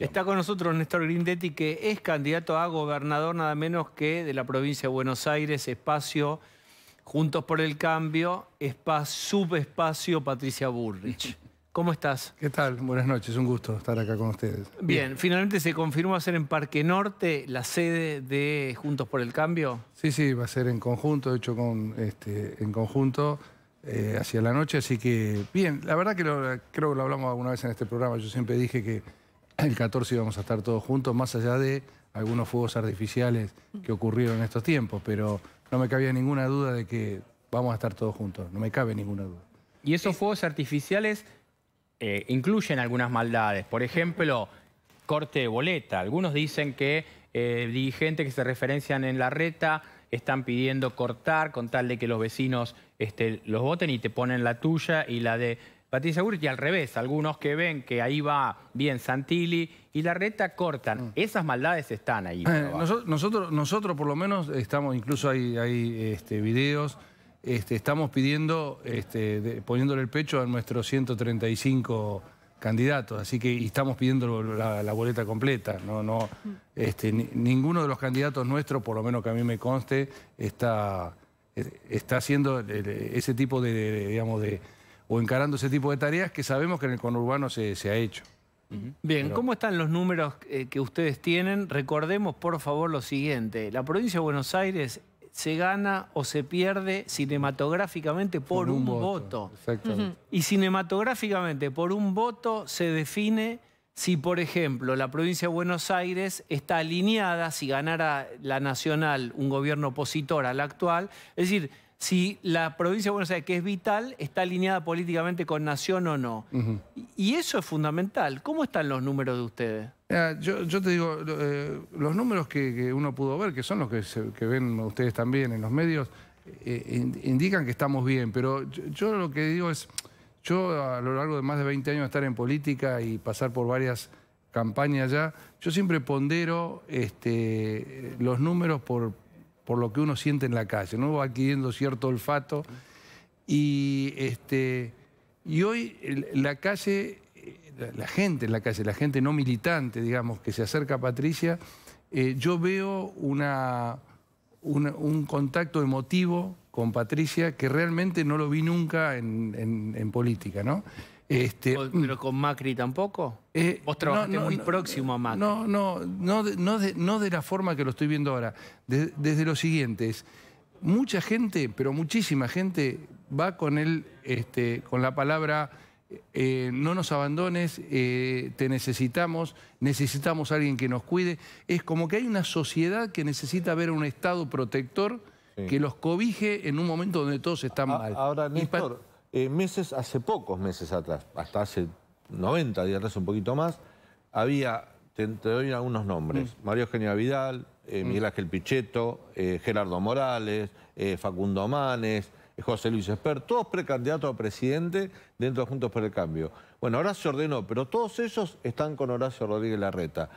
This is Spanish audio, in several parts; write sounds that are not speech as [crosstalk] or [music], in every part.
Está con nosotros Néstor Grindetti, que es candidato a gobernador nada menos que de la provincia de Buenos Aires, espacio Juntos por el Cambio, espacio, subespacio Patricia Burrich. [laughs] ¿Cómo estás? ¿Qué tal? Buenas noches, un gusto estar acá con ustedes. Bien, finalmente se confirmó hacer en Parque Norte la sede de Juntos por el Cambio. Sí, sí, va a ser en conjunto, hecho con, este, en conjunto. Eh, hacia la noche, así que bien, la verdad que creo que lo hablamos alguna vez en este programa, yo siempre dije que el 14 íbamos a estar todos juntos, más allá de algunos fuegos artificiales que ocurrieron en estos tiempos, pero no me cabía ninguna duda de que vamos a estar todos juntos, no me cabe ninguna duda. ¿Y esos fuegos artificiales eh, incluyen algunas maldades? Por ejemplo, corte de boleta. Algunos dicen que eh, dirigentes que se referencian en la reta están pidiendo cortar con tal de que los vecinos este, los voten y te ponen la tuya y la de Patricia y al revés, algunos que ven que ahí va bien Santilli y la reta cortan. Mm. Esas maldades están ahí. Eh, nosotros, nosotros, por lo menos estamos, incluso hay, este, videos, este, estamos pidiendo, este, poniéndole el pecho a nuestros 135 candidatos, así que y estamos pidiendo la, boleta completa. No, mm. ninguno de los candidatos nuestros, por lo menos que a mí me conste, está, está haciendo eh, ese tipo de digamos, de o encarando ese tipo de tareas que sabemos que en el conurbano se, se ha hecho. Bien, ¿cómo están los números eh, que ustedes tienen? Recordemos, por favor, lo siguiente. La provincia de Buenos Aires se gana o se pierde cinematográficamente por, un, voto. Y cinematográficamente por un voto se define si, por ejemplo, la provincia de Buenos Aires está alineada, si ganara la nacional un gobierno opositor al actual. Es decir, si la provincia de Buenos Aires, que es vital, está alineada políticamente con Nación o no. Y eso es fundamental. ¿Cómo están los números de ustedes? Ah, yo, te digo, eh, los números que, uno pudo ver, que son los que, ven ustedes también en los medios, eh, indican que estamos bien, pero yo, lo que digo es, yo a lo largo de más de 20 años de estar en política y pasar por varias campañas ya, yo siempre pondero este, los números por, por lo que uno siente en la calle, ¿no? Va adquiriendo cierto olfato. Y, este, y hoy la calle, eh, la gente en la calle, la gente no militante, digamos, que se acerca a Patricia, eh, yo veo una, un contacto emotivo con Patricia que realmente no lo vi nunca en, en política, ¿no? Este, mm. ¿Pero con Macri tampoco? Eh, Vos trabajaste muy próximo a Macri. No, no, no, de, no, de, la forma que lo estoy viendo ahora. desde lo siguiente, mucha gente, pero muchísima gente, va con, él este, con la palabra... Eh, no nos abandones, eh, te necesitamos, necesitamos a alguien que nos cuide. Es como que hay una sociedad que necesita ver un Estado protector que los cobije en un momento donde todos están mal. Ahora, Néstor, eh, meses, hace pocos meses atrás, hasta hace 90 días atrás, un poquito más, había, te, doy algunos nombres, Mario mm. María Eugenia Vidal, eh, mm. Miguel Ángel Pichetto, eh, Gerardo Morales, Facundo Manes, José Luis Esper, todos precandidatos a presidente dentro de Juntos por el Cambio. Bueno, ahora se ordenó, pero todos ellos están con Horacio Rodríguez Larreta.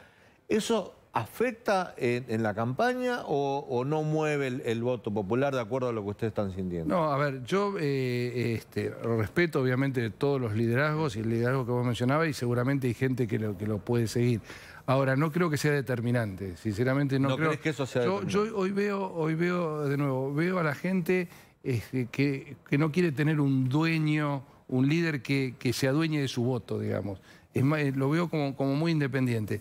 Eso ¿Afecta en, la campaña o, no mueve el, voto popular de acuerdo a lo que ustedes están sintiendo? No, a ver, yo eh, este, respeto obviamente todos los liderazgos y el liderazgo que vos mencionabas y seguramente hay gente que lo, puede seguir. Ahora, no creo que sea determinante, sinceramente no, ¿No creo. Crees que eso sea yo, yo hoy veo, de nuevo, veo a la gente este, que, no quiere tener un dueño, un líder que, que se adueñe de su voto, digamos. Eh, lo veo como muy independiente.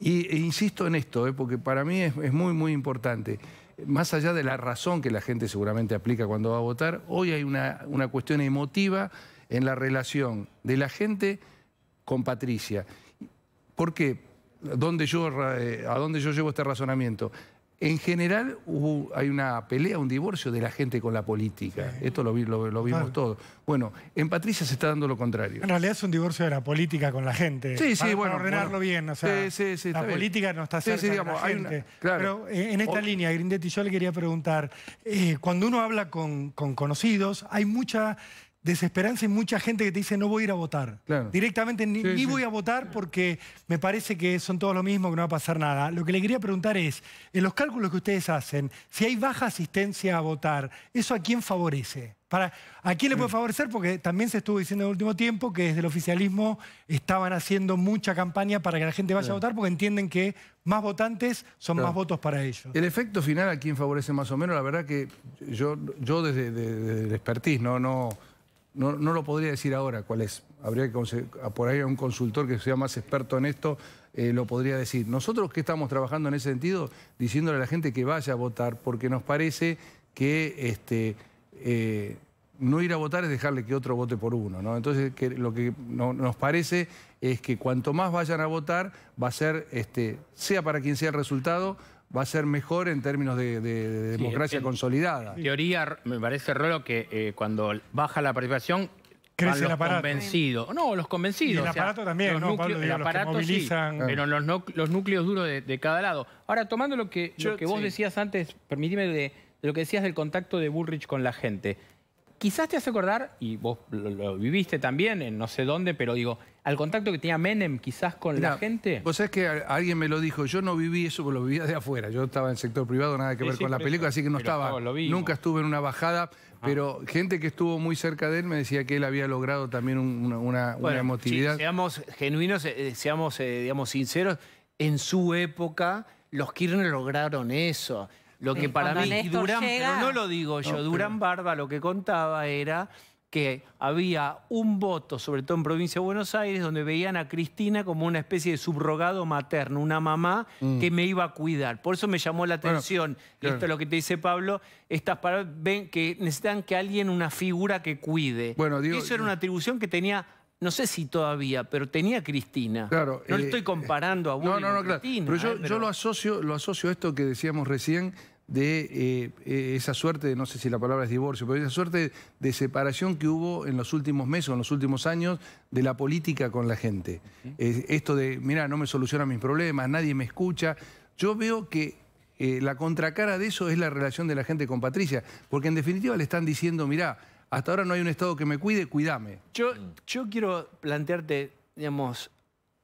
Y, e insisto en esto, eh, porque para mí es, muy, muy importante. Más allá de la razón que la gente seguramente aplica cuando va a votar, hoy hay una, cuestión emotiva en la relación de la gente con Patricia. ¿Por qué? Eh, ¿A dónde yo llevo este razonamiento? En general hay una pelea, un divorcio de la gente con la política. Esto lo, vimos todo. todos. Bueno, en Patricia se está dando lo contrario. En realidad es un divorcio de la política con la gente. Sí, sí, bueno. Para ordenarlo bien, o sea, sí, sí, la política no está cerca de la gente. claro. Pero eh, en esta línea, Grindetti, yo le quería preguntar, eh, cuando uno habla con conocidos, hay mucha desesperanza y mucha gente que te dice no voy a ir a votar. Directamente ni, voy a votar porque me parece que son todos lo mismo, que no va a pasar nada. Lo que le quería preguntar es, en los cálculos que ustedes hacen, si hay baja asistencia a votar, ¿eso a quién favorece? Para, ¿A quién le puede favorecer? Porque también se estuvo diciendo en el último tiempo que desde el oficialismo estaban haciendo mucha campaña para que la gente vaya a votar porque entienden que más votantes son más votos para ellos. El efecto final a quién favorece más o menos, la verdad que yo, yo desde, el expertise, no no, lo podría decir ahora cuál es. Habría que por ahí a un consultor que sea más experto en esto, eh, lo podría decir. Nosotros que estamos trabajando en ese sentido, diciéndole a la gente que vaya a votar, porque nos parece que este, eh, no ir a votar es dejarle que otro vote por uno. ¿no? Entonces, que lo que nos parece es que cuanto más vayan a votar, va a ser, este, sea para quien sea el resultado, va a ser mejor en términos de, democracia consolidada. En teoría, me parece, Rolo, que eh, cuando baja la participación... Crece los convencidos. No, los convencidos. el aparato también, los ¿no? aparato los movilizan... pero los, núcleos duros de, cada lado. Ahora, tomando lo que, vos decías antes, permíteme, de, lo que decías del contacto de Bullrich con la gente. Quizás te hace acordar, y vos lo, viviste también en no sé dónde, pero digo, al contacto que tenía Menem quizás con la gente? Vos sabés que alguien me lo dijo, yo no viví eso, porque lo vivía de afuera. Yo estaba en el sector privado, nada que ver con la película, así que no estaba, nunca estuve en una bajada, ah. pero gente que estuvo muy cerca de él me decía que él había logrado también una, una, emotividad. seamos genuinos, eh, seamos eh, digamos sinceros, en su época los Kirchner lograron eso. Lo que para mí, Durán, pero no lo digo yo, Durán Barba lo que contaba era que había un voto, sobre todo en provincia de Buenos Aires, donde veían a Cristina como una especie de subrogado materno, una mamá mm. que me iba a cuidar. Por eso me llamó la atención, esto es lo que te dice Pablo, estas palabras, ven que necesitan que alguien, una figura que cuide. Bueno, eso era una atribución que tenía no sé si todavía, pero tenía Cristina. Claro, no le eh, estoy comparando a Aires. Eh, no, no, no, claro. Eh, pero yo, lo asocio, lo asocio a esto que decíamos recién de eh, eh, esa suerte, no sé si la palabra es divorcio, pero esa suerte de separación que hubo en los últimos meses o en los últimos años de la política con la gente. esto de, mira, no me soluciona mis problemas, nadie me escucha. Yo veo que eh, la contracara de eso es la relación de la gente con Patricia, porque en definitiva le están diciendo, mira, hasta ahora no hay un Estado que me cuide, cuídame. Yo, mm. yo quiero plantearte, digamos,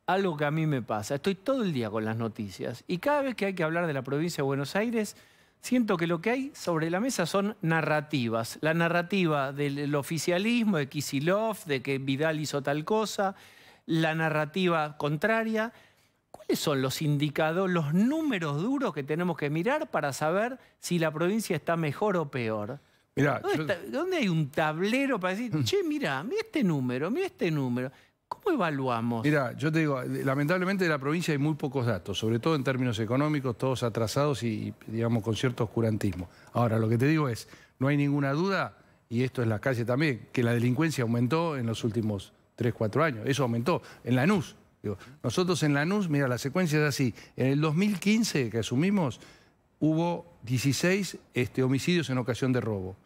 algo que a mí me pasa. Estoy todo el día con las noticias y cada vez que hay que hablar de la provincia de Buenos Aires siento que lo que hay sobre la mesa son narrativas. La narrativa del oficialismo, de Kisilov, de que Vidal hizo tal cosa, la narrativa contraria. ¿Cuáles son los indicadores, los números duros que tenemos que mirar para saber si la provincia está mejor o peor? ¿Dónde, hay un tablero para decir, mm. che, mira, mira este número, mira este número? ¿Cómo evaluamos? Mira, yo te digo, lamentablemente de la provincia hay muy pocos datos, sobre todo en términos económicos, todos atrasados y, digamos, con cierto oscurantismo. Ahora, lo que te digo es, no hay ninguna duda, y esto es la calle también, que la delincuencia aumentó en los últimos 3, 4 años. Eso aumentó en Lanús. Digo, nosotros en la Lanús, mira, la secuencia es así. En el 2015 que asumimos, hubo 16 este, homicidios en ocasión de robo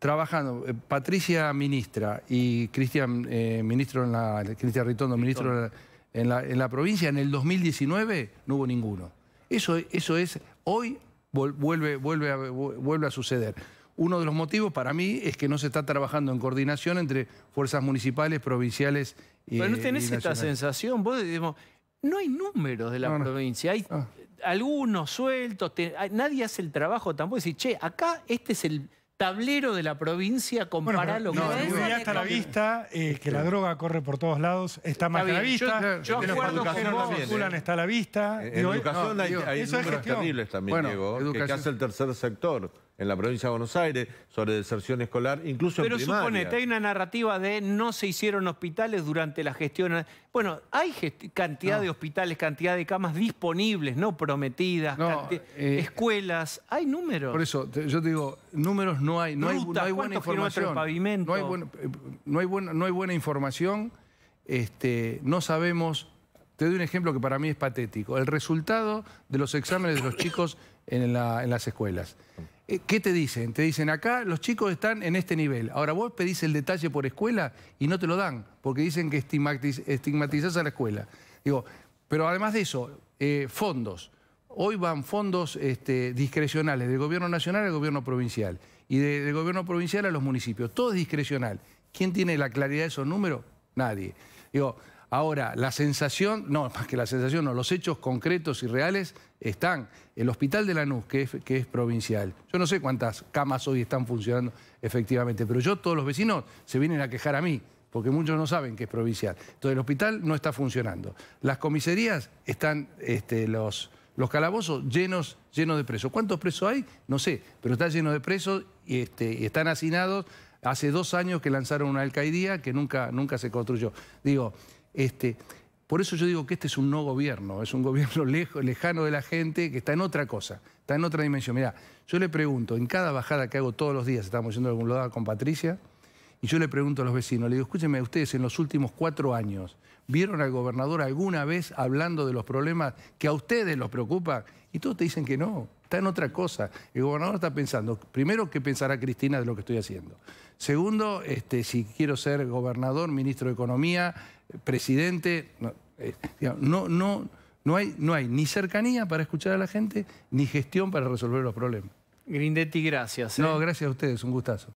trabajando, eh, Patricia ministra y Cristian eh, ministro en la, Cristian Ritondo ministro en la, provincia, en el 2019 no hubo ninguno. Eso, eso es, hoy vuelve, vuelve, a, vuelve a suceder. Uno de los motivos para mí es que no se está trabajando en coordinación entre fuerzas municipales, provinciales y Pero no tenés esta sensación, vos decimos, no hay números de la provincia, hay ah. algunos sueltos, nadie hace el trabajo tampoco, decir, che, acá este es el tablero de la provincia, lo bueno, que... no, está a la vista, eh, que la droga corre por todos lados, está más a la vista. Yo, acuerdo que no está a la vista. En, educación hay, hay, hay números terribles también, bueno, Diego, que hace el tercer sector en la provincia de Buenos Aires, sobre deserción escolar, incluso en primaria. Pero suponete, hay una narrativa de no se hicieron hospitales durante la gestión. Bueno, hay cantidad de hospitales, cantidad de camas disponibles, no prometidas, eh, escuelas, hay números. Por eso, yo te digo, números no hay, no, hay, buena información. Pavimento? No, hay eh, no, hay buena información, este, no sabemos te doy un ejemplo que para mí es patético. El resultado de los exámenes de los chicos en las escuelas. Eh, ¿Qué te dicen? Te dicen acá los chicos están en este nivel. Ahora vos pedís el detalle por escuela y no te lo dan, porque dicen que estigmatizás a la escuela. Digo, pero además de eso, eh, fondos. Hoy van fondos este, discrecionales del gobierno nacional al gobierno provincial y del gobierno provincial a los municipios. Todo es discrecional. ¿Quién tiene la claridad de esos números? Nadie. Digo, Ahora, la sensación, no, [laughs] más que la sensación, no, los hechos concretos y reales están. El hospital de Lanús, que es, que es provincial, yo no sé cuántas camas hoy están funcionando efectivamente, pero yo, todos los vecinos, se vienen a quejar a mí porque muchos no saben que es provincial. Entonces el hospital no está funcionando. Las comisarías están, este, los, los calabozos llenos, llenos de presos. ¿Cuántos presos hay? No sé, pero está lleno de presos y, este, están hacinados. Hace dos años que lanzaron una alcaidía que nunca, nunca se construyó. Digo, este, por eso yo digo que este es un no gobierno, es un [laughs] gobierno lejano de la gente que está en otra cosa, está en otra dimensión. Mirá, yo le pregunto, en cada bajada que hago todos los días, estamos yendo a algún lado con Patricia, y yo le pregunto a los vecinos, le digo, escúchenme, ustedes en los últimos cuatro años, ¿vieron al gobernador alguna vez hablando de los problemas que a ustedes los preocupa? Y todos te dicen que no, está en otra cosa. El gobernador está pensando, primero, ¿qué pensará Cristina de lo que estoy haciendo? Segundo, este, si quiero ser gobernador, ministro de Economía, presidente, no, eh, no, no, hay, no hay ni cercanía para escuchar a la gente, ni gestión para resolver los problemas. Grindetti, gracias. ¿eh? No, gracias a ustedes, un gustazo.